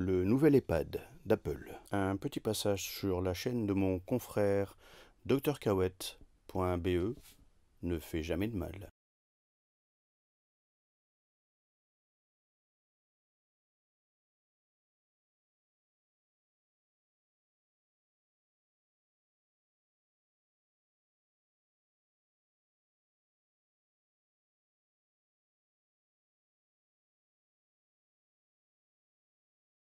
le nouvel EHPAD d'Apple. Un petit passage sur la chaîne de mon confrère drcahouette.be ne fait jamais de mal.